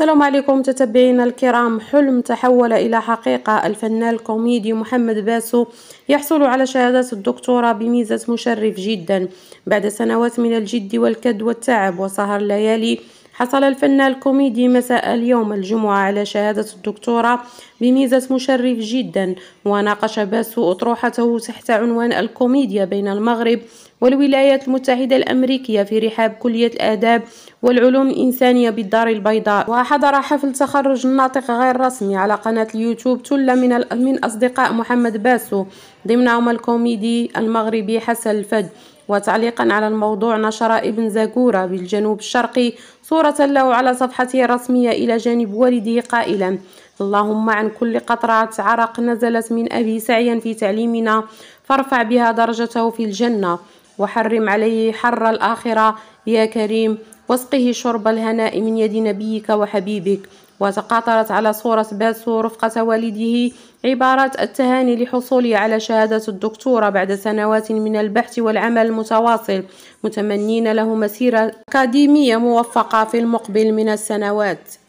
السلام عليكم متتبعينا الكرام حلم تحول إلى حقيقة الفنان الكوميدي محمد باسو يحصل على شهادة الدكتوراه بميزة مشرف جدا بعد سنوات من الجد والكد والتعب وسهر الليالي حصل الفنان الكوميدي مساء اليوم الجمعة على شهادة الدكتوراه بميزة مشرف جدا وناقش باسو أطروحته تحت عنوان الكوميديا بين المغرب والولايات المتحدة الأمريكية في رحاب كلية الآداب والعلوم الإنسانية بالدار البيضاء وحضر حفل تخرج الناطق غير رسمي على قناة اليوتيوب تلة من, من أصدقاء محمد باسو ضمنهم الكوميدي المغربي حسن الفد وتعليقا على الموضوع نشر ابن زاكورة بالجنوب الشرقي صورة له على صفحته الرسمية إلى جانب والده قائلا اللهم عن كل قطرة عرق نزلت من أبي سعيا في تعليمنا فارفع بها درجته في الجنة وحرم عليه حر الآخرة يا كريم واسقه شرب الهناء من يد نبيك وحبيبك وتقاطرت على صورة باسو رفقة والده عبارات التهاني لحصوله على شهادة الدكتورة بعد سنوات من البحث والعمل المتواصل متمنين له مسيرة أكاديمية موفقة في المقبل من السنوات